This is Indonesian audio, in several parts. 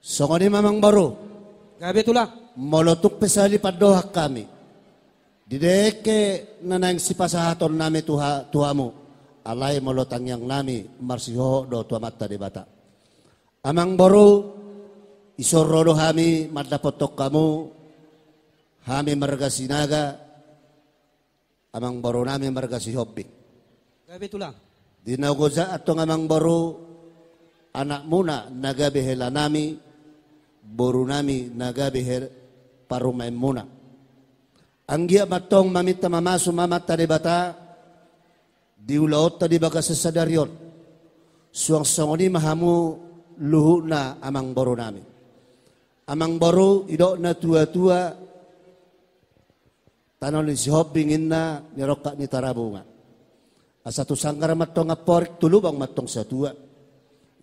Songoni Mamang Baru. Gabe tulah. Molotuk pesali padoha kami. di Dideke nanang pasahaton nami tuha, tuamu. Alai molotang yang nami marsiho do tua mata di bata. Amang Baru. Isorodo kami mata potok kamu. Kami sinaga, Amang Baru nami margasihobik. Gabi Di Dinagoza atong Amang Baru. Anak muna nagabihelanami. nami borunami nagabi her parumaimuna. Anggia matong mamita mamasu mamat tadi bata diulaot tadi baga sesadariot, Suang songoni mahamu luhu na amang borunami. Amang boru idok na tua-tua tanol si bingin na nyerokak ni tarabunga. Asatu sangkar matong aporik tulubang matong satua, tua.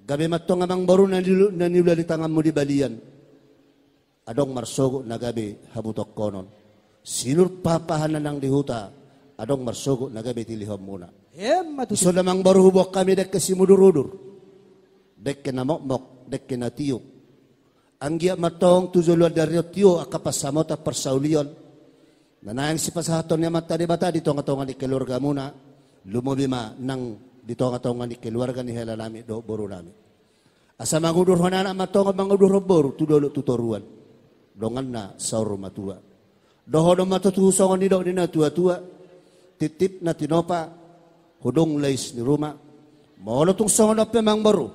Gabi matong amang boru na nilu di tangan di balian adong marsugo nagabi habutok konon. sinur papahanan ng dihuta, adong marsugo nagabi gabi tilihom muna. Yeah, so lamang baruhubok kami dek kasi mudurudur. Dek kinamokmok, dek kinatiyok. Ang giya matong tuzuluan dari tiyo akapasamota persaulion. Nanayang si pasahaton niya mata di bata, dito nga tongan ikelurga muna. Lumubima nang dito nga tongan ikelurga ni Hela nami, do boru nami. Asa mangudur honan ang matong mangudur boro, tudolo tutoruan dongan na saur matua. Doho tutu songon didok dina tua-tua. Titip na tinopa. Hudong leis ni rumah. Molo tung songon apa mang baru.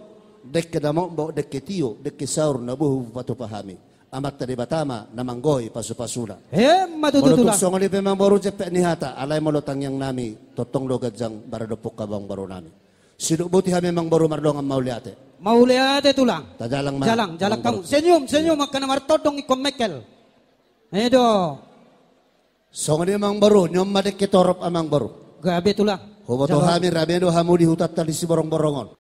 Dek damok bo dek tio, dek saur na buhu patu pahami. Amat tadi batama na manggoi pasu-pasuna. He, matutu tutu tung songon apa mang baru cepet nihata. alai molo yang nami. Totong logat jang baradopok kabang baru nami. Siduk buti mang baru mardongan mauliate mau lihat itu lah Jalang, jalang kamu. Senyum, senyum makan marto dong ikon mekel. Edo. So ngani mang baru, nyom madek kitorop amang baru. Gabe tulang. Hobotohami rabendo hamudi hutat tali si borong-borongon.